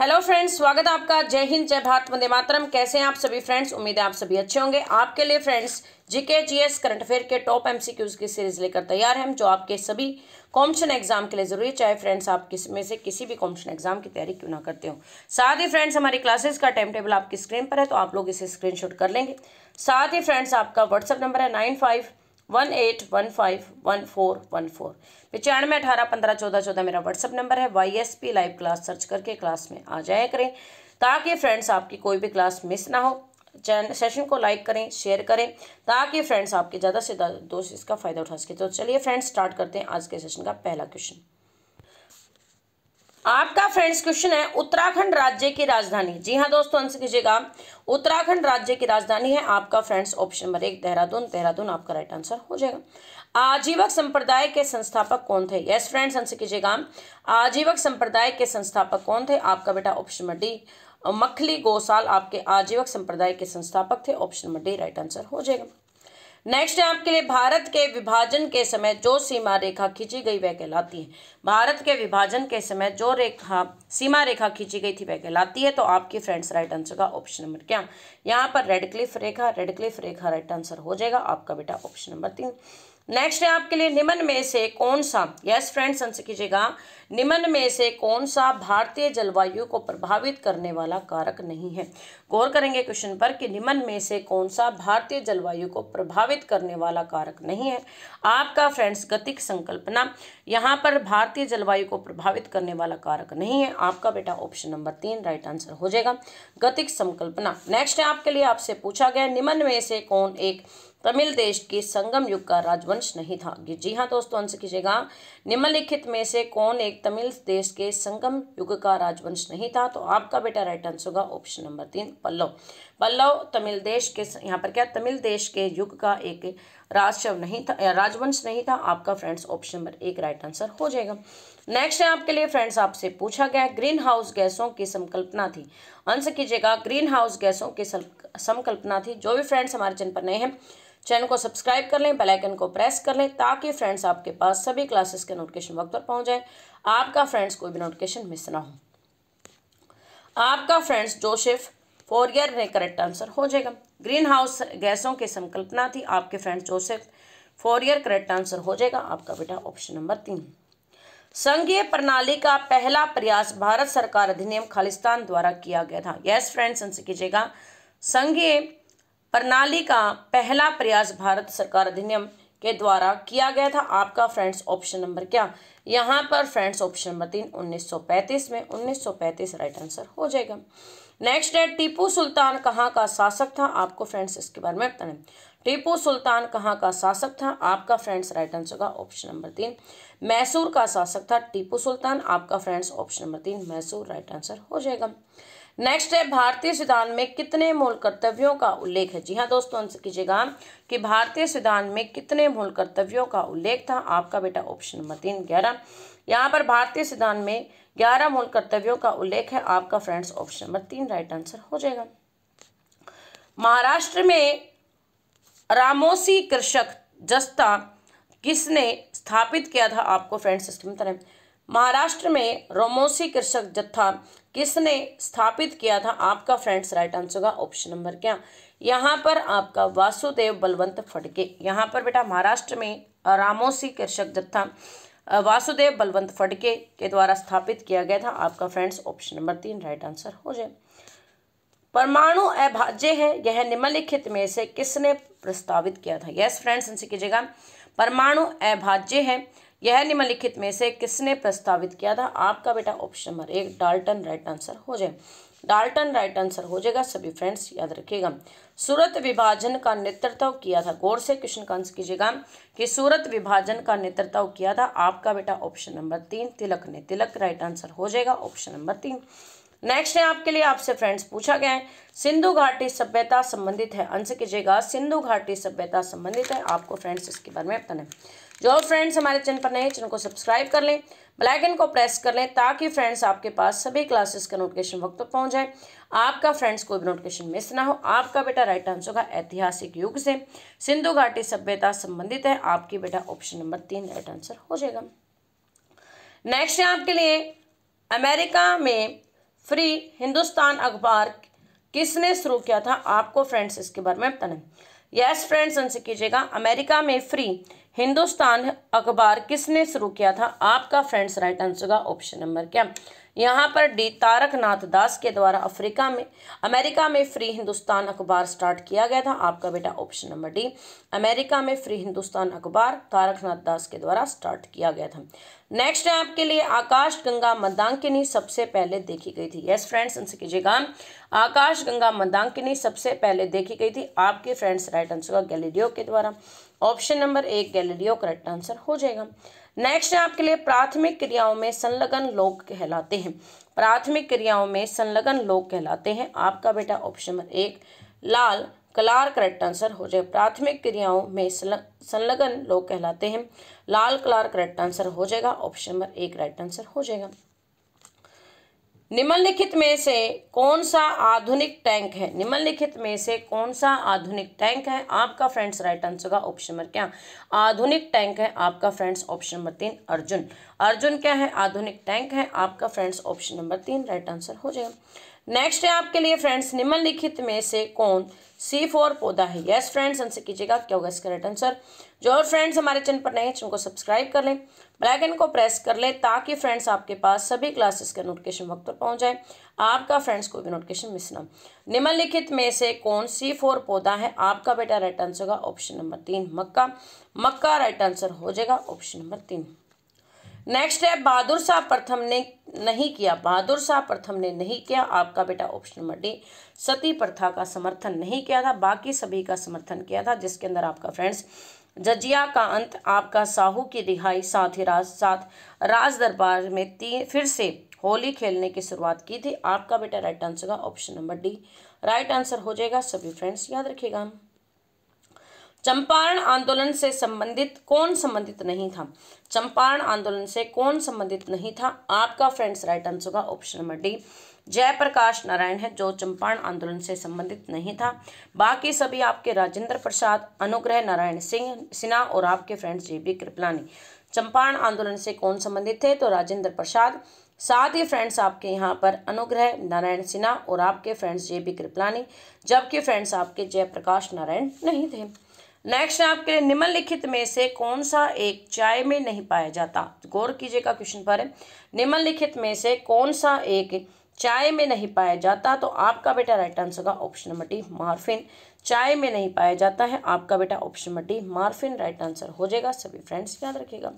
hello friends स्वागत है आपका जय हिंद जय भारत वंदे मातरम कैसे हैं आप सभी फ्रेंड्स उम्मीद है आप सभी अच्छे होंगे आपके लिए friends GK GS current affair के टॉप एमसीक्यूज की सीरीज लेकर तैयार हैं जो आपके सभी कॉम्पिटिशन एग्जाम के लिए जरूरी चाहे फ्रेंड्स आप किस में से किसी भी कॉम्पिटिशन एग्जाम की तैयारी क्यों ना करते हो साथ ही फ्रेंड्स हमारी क्लासेस का टाइम टेबल आपकी स्क्रीन पर है तो आप लोग इसे स्क्रीन कर लेंगे साथ ही फ्रेंड्स आपका व्हाट्सअप नंबर है nine five one eight one five one four one four पचानवे अठारह पंद्रह चौदह चौदह मेरा व्हाट्सअप नंबर है Y S P live class search करके क्लास में आ जाया करें ताकि फ्रेंड्स आपकी कोई भी क्लास मिस ना हो चैन सेशन को लाइक करें शेयर करें ताकि फ्रेंड्स आपके ज़्यादा से ज़्यादा दोस्त इसका फ़ायदा उठा सके तो चलिए फ्रेंड्स स्टार्ट करते हैं आज के सेशन का पहला क्वेश्चन आपका फ्रेंड्स क्वेश्चन है उत्तराखंड राज्य की राजधानी जी हाँ दोस्तों आंसर कीजिएगा उत्तराखंड राज्य की राजधानी है आपका फ्रेंड्स ऑप्शन नंबर एक देहरादून देहरादून आपका राइट आंसर हो जाएगा आजीवक संप्रदाय के संस्थापक कौन थे यस फ्रेंड्स आंसर कीजिएगा आजीवक संप्रदाय के संस्थापक कौन थे आपका बेटा option number D Makkhali Gosala आपके आजीवक संप्रदाय के संस्थापक थे option number D right answer हो जाएगा नेक्स्ट है आपके लिए भारत के विभाजन के समय जो सीमा रेखा खींची गई वह कहलाती है भारत के विभाजन के समय जो रेखा सीमा रेखा खींची गई थी वह कहलाती है तो आपकी फ्रेंड्स राइट आंसर का ऑप्शन नंबर क्या यहाँ पर रेड क्लिफ रेखा रेड क्लिफ रेखा राइट आंसर हो जाएगा आपका बेटा ऑप्शन नंबर तीन नेक्स्ट है आपके लिए निम्न में से कौन सा यस फ्रेंड्स आंसर कीजिएगा निम्न में से कौन सा भारतीय जलवायु को प्रभावित करने वाला कारक नहीं है गौर करेंगे क्वेश्चन पर कि निम्न में से कौन सा भारतीय जलवायु को प्रभावित करने वाला कारक नहीं है आपका फ्रेंड्स गतिक संकल्पना यहाँ पर भारतीय जलवायु को प्रभावित करने वाला कारक नहीं है आपका बेटा ऑप्शन नंबर तीन राइट आंसर हो जाएगा गतिक संकल्पना नेक्स्ट है आपके लिए आपसे पूछा गया निम्न में से कौन एक तमिल देश के संगम युग का राजवंश नहीं था जी हाँ दोस्तों आंसर कीजिएगा निम्नलिखित में से कौन एक तमिल देश के संगम युग का राजवंश नहीं था तो आपका बेटा राइट आंसर होगा ऑप्शन नंबर तीन पल्लव पल्लव तमिल देश के यहाँ पर क्या तमिल देश के युग का एक राजशव नहीं था राजवंश नहीं था आपका फ्रेंड्स ऑप्शन नंबर एक राइट आंसर हो जाएगा नेक्स्ट है आपके लिए फ्रेंड्स आपसे पूछा गया ग्रीन हाउस गैसों की संकल्पना थी आंसर कीजिएगा ग्रीन हाउस गैसों की संकल्पना थी जो भी फ्रेंड्स हमारे चैनल पर नए हैं चैनल को सब्सक्राइब कर लें बेलाइकन को प्रेस कर लें ताकि फ्रेंड्स आपके पास सभी क्लासेस के नोटिफिकेशन वक्त पर पहुँच जाएँ आपका फ्रेंड्स कोई भी नोटिफिकेशन मिस ना हो आपका फ्रेंड्स जोसेफ फोरियर ने करेक्ट आंसर हो जाएगा ग्रीन हाउस गैसों की संकल्पना थी आपके friends Joseph Fourier correct answer हो जाएगा आपका बेटा ऑप्शन नंबर तीन संघीय प्रणाली का पहला प्रयास भारत सरकार अधिनियम खालिस्तान द्वारा किया गया था यस फ्रेंड्स आंसर कीजिएगा संघीय प्रणाली का पहला प्रयास भारत सरकार अधिनियम के द्वारा किया गया था आपका फ्रेंड्स ऑप्शन नंबर क्या यहाँ पर फ्रेंड्स ऑप्शन नंबर तीन 1935 में 1935 राइट आंसर हो जाएगा नेक्स्ट है टीपू सुल्तान कहाँ का शासक था आपको फ्रेंड्स इसके बारे में बताने टीपू सुल्तान कहाँ का शासक था आपका फ्रेंड्स राइट आंसर होगा ऑप्शन नंबर तीन मैसूर का शासक था टीपू सुल्तान आपका फ्रेंड्स ऑप्शन नंबर तीन मैसूर राइट आंसर हो जाएगा नेक्स्ट है भारतीय संविधान में कितने मूल कर्तव्यों का उल्लेख है जी हाँ दोस्तों आंसर कीजिएगा कि भारतीय संविधान में कितने मूल कर्तव्यों का उल्लेख था आपका बेटा ऑप्शन नंबर तीन ग्यारह यहाँ पर भारतीय संविधान में ग्यारह मूल कर्तव्यों का उल्लेख है आपका फ्रेंड्स ऑप्शन नंबर तीन राइट आंसर हो जाएगा महाराष्ट्र में रामोसी कृषक जस्ता किसने स्थापित किया था आपको फ्रेंड्स सिस्टम तरह महाराष्ट्र में रोमोसी कृषक जत्था किसने स्थापित किया था आपका फ्रेंड्स राइट आंसर होगा ऑप्शन नंबर क्या यहाँ पर आपका वासुदेव बलवंत फटके यहाँ पर बेटा महाराष्ट्र में रामोसी कृषक जत्था वासुदेव बलवंत फटके के द्वारा स्थापित किया गया था आपका फ्रेंड्स ऑप्शन नंबर तीन राइट आंसर हो जाए परमाणु अभाज्य है यह निम्नलिखित में से किसने प्रस्तावित किया था यस फ्रेंड्स इनसे कीजिएगा परमाणु अभाज्य है यह निम्नलिखित में से किसने प्रस्तावित किया था आपका बेटा ऑप्शन नंबर एक डाल्टन राइट आंसर हो जाए डाल्टन राइट आंसर हो जाएगा सभी फ्रेंड्स याद रखिएगा सूरत विभाजन का नेतृत्व किया था गौर से क्वेश्चन का आंसर कीजिएगा कि सूरत विभाजन का नेतृत्व किया था आपका बेटा ऑप्शन नंबर तीन तिलक ने तिलक राइट आंसर हो जाएगा ऑप्शन नंबर तीन नेक्स्ट है आपके लिए आपसे फ्रेंड्स पूछा गया है सिंधु घाटी सभ्यता संबंधित है आंसर कीजिएगा सिंधु घाटी सभ्यता संबंधित है आपको फ्रेंड्स इसके बारे में बताना जो फ्रेंड्स हमारे चैनल पर नए चैनल को सब्सक्राइब कर लें ब्लैकन को प्रेस कर लें ताकि फ्रेंड्स आपके पास सभी क्लासेस का नोटिफिकेशन वक्त तक पहुंच जाए आपका फ्रेंड्स कोई भी नोटिफिकेशन मिस ना हो आपका बेटा राइट आंसर का ऐतिहासिक युग से सिंधु घाटी सभ्यता संबंधित है आपकी बेटा ऑप्शन नंबर तीन राइट आंसर हो जाएगा नेक्स्ट है आपके लिए अमेरिका में फ्री हिंदुस्तान अखबार किसने शुरू किया था आपको फ्रेंड्स इसके बारे में बताना है यस फ्रेंड्स आंसर कीजिएगा अमेरिका में फ्री हिंदुस्तान अखबार किसने शुरू किया था आपका फ्रेंड्स राइट आंसर का ऑप्शन नंबर क्या यहाँ पर डी तारकनाथ दास के द्वारा अफ्रीका में अमेरिका में फ्री हिंदुस्तान अखबार स्टार्ट किया गया था आपका बेटा ऑप्शन नंबर डी अमेरिका में फ्री हिंदुस्तान अखबार तारकनाथ दास के द्वारा स्टार्ट किया गया था नेक्स्ट है आपके लिए आकाश गंगा मदांकिनी सबसे पहले देखी गई थी यस फ्रेंड्स आंसर कीजिएगा आकाश गंगा मदांकिनी सबसे पहले देखी गई थी आपके फ्रेंड्स राइट आंसर का गैलीडियो के द्वारा ऑप्शन नंबर एक गैलीडियो करेक्ट आंसर हो जाएगा नेक्स्ट है आपके लिए प्राथमिक क्रियाओं में संलग्न लोग कहलाते हैं प्राथमिक क्रियाओं में संलग्न लोग कहलाते हैं आपका बेटा ऑप्शन नंबर एक लाल कलार करेक्ट आंसर हो जाए प्राथमिक क्रियाओं में संलग्न लोग कहलाते हैं लाल कलार करेक्ट आंसर हो जाएगा ऑप्शन नंबर एक राइट आंसर हो जाएगा निम्नलिखित में से कौन सा आधुनिक टैंक है निम्नलिखित में से कौन सा आधुनिक टैंक है आपका फ्रेंड्स राइट आंसर होगा ऑप्शन नंबर क्या आधुनिक टैंक है आपका फ्रेंड्स ऑप्शन नंबर तीन अर्जुन अर्जुन क्या है आधुनिक टैंक है आपका फ्रेंड्स ऑप्शन नंबर तीन राइट आंसर हो जाएगा नेक्स्ट है आपके लिए फ्रेंड्स निम्नलिखित में से कौन सी फोर पौधा है यस फ्रेंड्स आंसर कीजिएगा क्या होगा इसका राइट आंसर जो और फ्रेंड्स हमारे चैनल पर नए हैं चैनल को सब्सक्राइब कर लें ब्लैकन को प्रेस कर लें ताकि फ्रेंड्स आपके पास सभी क्लासेस का नोटिफिकेशन वक्त पर पहुंच जाए आपका फ्रेंड्स कोई भी नोटिफिकेशन मिस ना निम्नलिखित में से कौन सी फोर पौधा है आपका बेटा राइट आंसर होगा ऑप्शन नंबर तीन मक्का मक्का राइट आंसर हो जाएगा ऑप्शन नंबर तीन नेक्स्ट है बहादुर शाह प्रथम ने नहीं किया बहादुर शाह प्रथम ने नहीं किया आपका बेटा ऑप्शन नंबर डी सती प्रथा का समर्थन नहीं किया था बाकी सभी का समर्थन किया था जिसके अंदर आपका फ्रेंड्स जजिया का अंत आपका साहू की रिहाई साथ ही राज साथ राज दरबार में तीन फिर से होली खेलने की शुरुआत की थी आपका बेटा राइट आंसर का option number D right answer हो जाएगा सभी फ्रेंड्स याद रखिएगा चंपारण आंदोलन से संबंधित कौन संबंधित नहीं था चंपारण आंदोलन से कौन संबंधित नहीं था आपका फ्रेंड्स राइट आंसर होगा option number D Jayaprakash Narayan है जो चंपारण आंदोलन से संबंधित नहीं था बाकी सभी आपके राजेंद्र प्रसाद अनुग्रह नारायण सिंह सिन्हा और आपके friends J B Kripalani Champaran आंदोलन से कौन संबंधित थे तो राजेंद्र प्रसाद साथ ही फ्रेंड्स आपके यहाँ पर अनुग्रह नारायण सिन्हा और आपके फ्रेंड्स जे बी कृपलानी जबकि फ्रेंड्स आपके जयप्रकाश नारायण नहीं थे नेक्स्ट है आपके लिए निम्नलिखित में से कौन सा एक चाय में नहीं पाया जाता तो गौर कीजिएगा क्वेश्चन पर निम्नलिखित में से कौन सा एक चाय में नहीं पाया जाता तो आपका बेटा राइट आंसर होगा ऑप्शन नंबर डी मार्फिन चाय में नहीं पाया जाता है आपका बेटा option number D morphine right answer हो जाएगा सभी फ्रेंड्स याद रखिएगा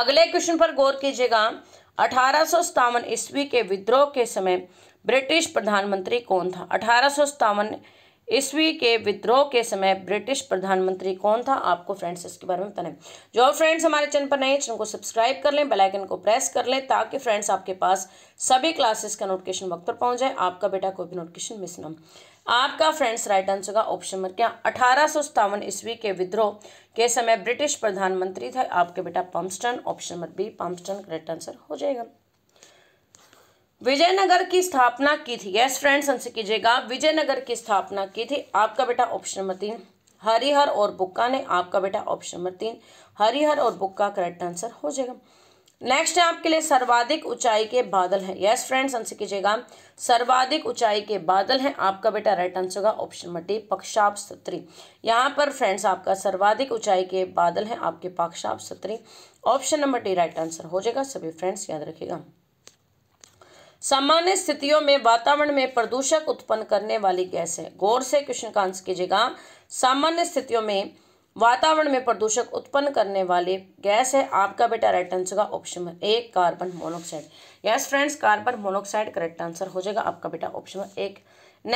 अगले क्वेश्चन पर गौर कीजिएगा अठारह ईस्वी के विद्रोह के समय ब्रिटिश प्रधानमंत्री कौन था अठारह ईस्वी के विद्रोह के समय ब्रिटिश प्रधानमंत्री कौन था आपको फ्रेंड्स इसके बारे में बताने जो फ्रेंड्स हमारे चैनल पर नए चैनल को सब्सक्राइब कर लें बेलाइकन को प्रेस कर लें ताकि फ्रेंड्स आपके पास सभी क्लासेस का नोटिफिकेशन वक्त पर पहुंच जाए आपका बेटा कोई भी नोटिफिकेशन मिस ना आपका फ्रेंड्स राइट आंसर का ऑप्शन नंबर क्या अठारह ईस्वी के विद्रोह के समय ब्रिटिश प्रधानमंत्री थे आपके बेटा Palmerston option number B Palmerston correct answer हो जाएगा विजयनगर की स्थापना की थी यस फ्रेंड्स आंसर कीजिएगा विजयनगर की स्थापना की थी आपका बेटा ऑप्शन नंबर तीन हरिहर और बुक्का ने आपका बेटा ऑप्शन नंबर तीन हरिहर और बुक्का करेक्ट आंसर हो जाएगा नेक्स्ट है आपके लिए सर्वाधिक ऊंचाई के बादल हैं यस फ्रेंड्स आंसर कीजिएगा सर्वाधिक ऊंचाई के बादल हैं आपका बेटा राइट आंसर होगा ऑप्शन नंबर डी पक्षाप सत्री यहाँ पर फ्रेंड्स आपका सर्वाधिक ऊंचाई के बादल हैं आपके पक्षाप सत्री option number D right answer हो जाएगा सभी फ्रेंड्स याद रखिएगा सामान्य स्थितियों में वातावरण में प्रदूषक उत्पन्न करने वाली गैस है गौर से क्वेश्चन का आंसर कीजिएगा सामान्य स्थितियों में वातावरण में प्रदूषक उत्पन्न करने वाले गैस है आपका बेटा राइट आंसर का ऑप्शन नंबर एक carbon monoxide yes friends carbon monoxide correct answer हो जाएगा आपका बेटा ऑप्शन नंबर एक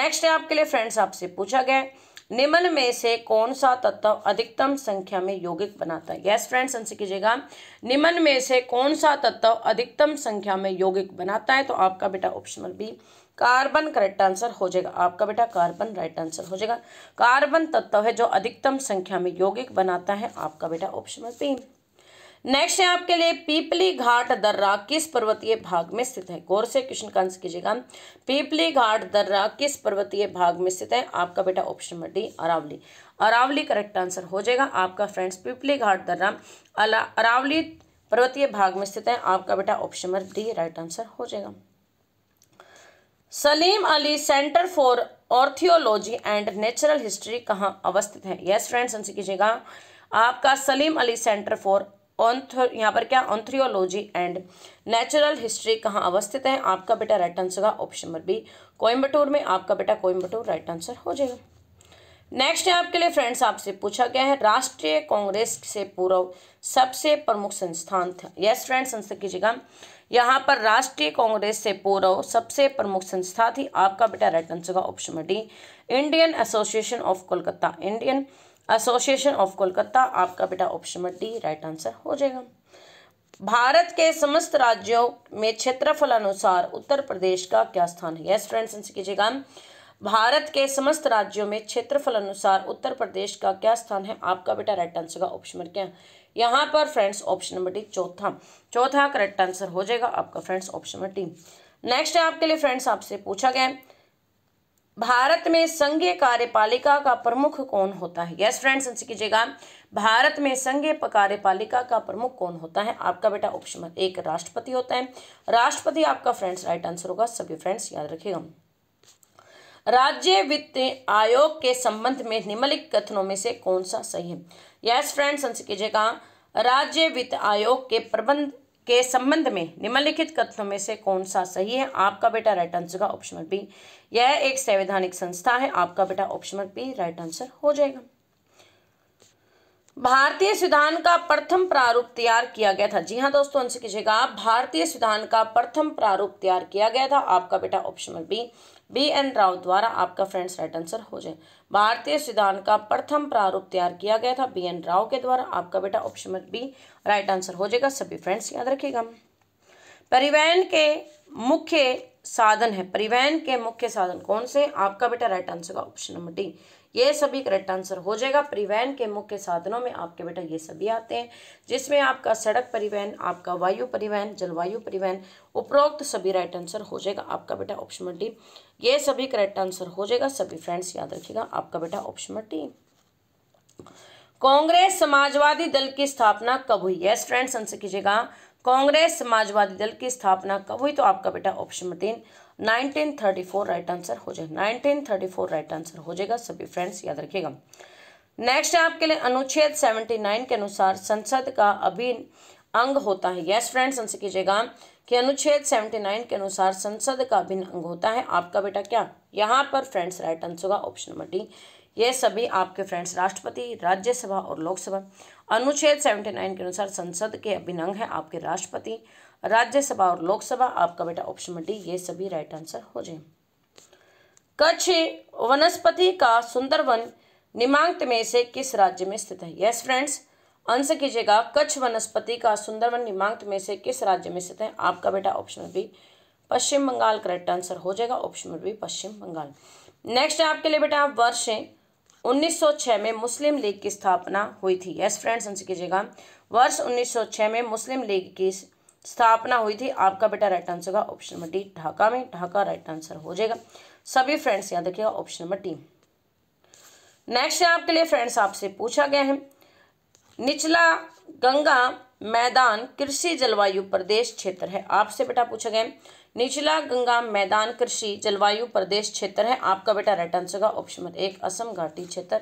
नेक्स्ट है आपके लिए फ्रेंड्स आपसे पूछा गया निम्न में से कौन सा तत्व अधिकतम संख्या में यौगिक बनाता है यस फ्रेंड्स आंसर कीजिएगा निम्न में से कौन सा तत्व अधिकतम संख्या में यौगिक बनाता है तो आपका बेटा option B carbon correct answer हो जाएगा आपका बेटा कार्बन राइट आंसर हो जाएगा कार्बन तत्व है जो अधिकतम संख्या में यौगिक बनाता है आपका बेटा ऑप्शन बी नेक्स्ट है आपके लिए पीपली घाट दर्रा किस पर्वतीय भाग में स्थित है गौर से क्वेश्चन का आंसर कीजिएगा पीपली घाट दर्रा किस पर्वतीय भाग में स्थित है आपका बेटा option number D Aravalli Aravalli correct answer हो जाएगा आपका फ्रेंड्स पीपली घाट दर्रा अरावली पर्वतीय भाग में स्थित है आपका बेटा option number D right answer हो जाएगा Salim Ali centre for ornithology and natural history कहाँ अवस्थित है यस फ्रेंड्स आंसर कीजिएगा आपका सलीम अली सेंटर फॉर यहाँ पर क्या ऑन्थ्रियोलॉजी एंड नेचुरल हिस्ट्री कहाँ अवस्थित है आपका बेटा राइट आंसर का ऑप्शन नंबर बी कोयम्बटूर में आपका बेटा कोयम्बटूर राइट आंसर हो जाएगा नेक्स्ट है आपके लिए फ्रेंड्स आपसे पूछा गया है राष्ट्रीय कांग्रेस से पूर्व सबसे प्रमुख संस्थान था यस फ्रेंड्स संस्था कीजिएगा यहाँ पर राष्ट्रीय कांग्रेस से पूर्व सबसे प्रमुख संस्था थी आपका बेटा राइट आंसर का option D Indian association of Kolkata Indian association of Kolkata आपका बेटा option number D right answer हो जाएगा भारत के समस्त राज्यों में क्षेत्रफल अनुसार उत्तर प्रदेश का क्या स्थान है यस फ्रेंड्स आंसर कीजिएगा भारत के समस्त राज्यों में क्षेत्रफल अनुसार उत्तर प्रदेश का क्या स्थान है आपका बेटा राइट आंसर का ऑप्शन नंबर क्या यहाँ पर फ्रेंड्स ऑप्शन नंबर डी चौथा चौथा करेक्ट आंसर हो जाएगा आपका friends option number D next है आपके लिए फ्रेंड्स आपसे पूछा गया भारत में संघीय कार्यपालिका का प्रमुख कौन होता है यस फ्रेंड्स आंसर कीजिएगा भारत में संघीय कार्यपालिका का प्रमुख कौन होता है आपका बेटा ऑप्शन एक राष्ट्रपति होता है राष्ट्रपति आपका फ्रेंड्स राइट आंसर होगा सभी फ्रेंड्स याद रखिएगा राज्य वित्त आयोग के संबंध में निम्नलिखित कथनों में से कौन सा सही है यस फ्रेंड्स आंसर कीजिएगा राज्य वित्त आयोग के प्रबंध के संबंध में निम्नलिखित कथनों में से कौन सा सही है आपका बेटा राइट आंसर का ऑप्शन नंबर बी यह एक संवैधानिक संस्था है आपका बेटा option number B right answer हो जाएगा भारतीय संविधान का प्रथम प्रारूप तैयार किया गया था जी हाँ दोस्तों आंसर कीजिएगा भारतीय संविधान का प्रथम प्रारूप तैयार किया गया था आपका बेटा option number B B N Rao द्वारा आपका फ्रेंड्स राइट आंसर हो जाए भारतीय संविधान का प्रथम प्रारूप तैयार किया गया था बी एन राव के द्वारा आपका बेटा option number B right answer हो जाएगा सभी फ्रेंड्स याद रखिएगा परिवहन के मुख्य साधन है परिवहन के मुख्य साधन कौन से आपका बेटा राइट आंसर का ऑप्शन नंबर डी ये सभी करेक्ट आंसर हो जाएगा परिवहन के मुख्य साधनों में आपके बेटा ये सभी आते हैं जिसमें आपका सड़क परिवहन आपका वायु परिवहन जलवायु परिवहन उपरोक्त सभी राइट आंसर हो जाएगा आपका बेटा ऑप्शन नंबर डी ये सभी करेक्ट आंसर हो जाएगा सभी फ्रेंड्स याद रखिएगा आपका बेटा ऑप्शन नंबर डी कांग्रेस समाजवादी दल की स्थापना कब हुई यस फ्रेंड्स आंसर कीजिएगा कांग्रेस समाजवादी दल की स्थापना कब हुई तो आपका बेटा ऑप्शन नंबर तीन 1934 राइट आंसर हो जाएगा 1934 राइट आंसर हो जाएगा सभी फ्रेंड्स याद रखिएगा नेक्स्ट है आपके लिए अनुच्छेद 79 के अनुसार संसद का अभी अंग होता है यस फ्रेंड्स आंसर कीजिएगा कि अनुच्छेद 79 के अनुसार संसद का अभिन्न अंग होता है आपका बेटा क्या यहाँ पर फ्रेंड्स राइट आंसर होगा ऑप्शन नंबर डी ये सभी आपके फ्रेंड्स राष्ट्रपति राज्यसभा और लोकसभा अनुच्छेद सेवेंटी के अनुसार संसद के अभिन्न अंग है आपके राष्ट्रपति राज्यसभा और लोकसभा आपका बेटा ऑप्शन नंबर डी ये सभी राइट आंसर हो जाए कच्छ वनस्पति का सुंदर वन निमांक में से किस राज्य में स्थित है यस फ्रेंड्स आंसर कीजिएगा कच्छ वनस्पति का सुंदरवन निमांक में से किस राज्य में स्थित है आपका बेटा option B Paschim Bengal correct answer हो जाएगा option number B Paschim Bengal next है आपके लिए बेटा वर्ष 1906 में मुस्लिम लीग की स्थापना हुई थी यस फ्रेंड्स आंसर कीजिएगा वर्ष 1906 में मुस्लिम लीग की स्थापना हुई थी आपका बेटा राइट आंसर होगा ऑप्शन नंबर डी ढाका में ढाका राइट आंसर हो जाएगा सभी फ्रेंड्स याद रखिएगा ऑप्शन नंबर डी नेक्स्ट आपके लिए फ्रेंड्स आपसे पूछा गया है निचला गंगा मैदान कृषि जलवायु प्रदेश क्षेत्र है आपसे बेटा पूछा गया निचला गंगा मैदान कृषि जलवायु प्रदेश क्षेत्र है आपका बेटा राइट आंसर होगा ऑप्शन नंबर एक असम घाटी क्षेत्र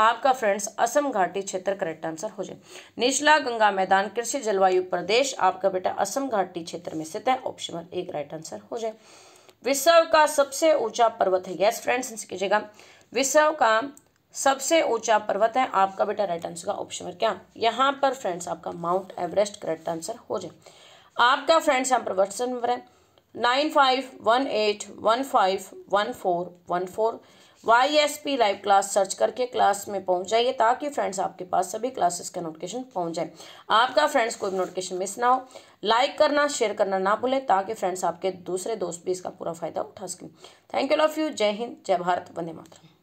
आपका फ्रेंड्स असम घाटी क्षेत्र करेक्ट आंसर हो जाए निचला गंगा मैदान कृषि जलवायु प्रदेश आपका बेटा असम घाटी क्षेत्र में स्थित है ऑप्शन नंबर एक राइट आंसर हो जाए विश्व का सबसे ऊंचा पर्वत है यस फ्रेंड्स कीजिएगा विश्व का सबसे ऊंचा पर्वत है आपका बेटा राइट आंसर का ऑप्शन नंबर क्या यहाँ पर फ्रेंड्स आपका माउंट एवरेस्ट करेक्ट आंसर हो जाए आपका फ्रेंड्स यहाँ पर व्हाट्सएप नंबर है nine five one eight one five one four one four Y S P live class search करके क्लास में पहुंच जाइए ताकि फ्रेंड्स आपके पास सभी क्लासेस का नोटिफिकेशन पहुंच जाए आपका फ्रेंड्स कोई भी नोटिफिकेशन मिस ना हो लाइक करना शेयर करना ना भूलें ताकि फ्रेंड्स आपके दूसरे दोस्त भी इसका पूरा फायदा उठा सकें थैंक यू लव यू जय हिंद जय भारत वंदे मातरम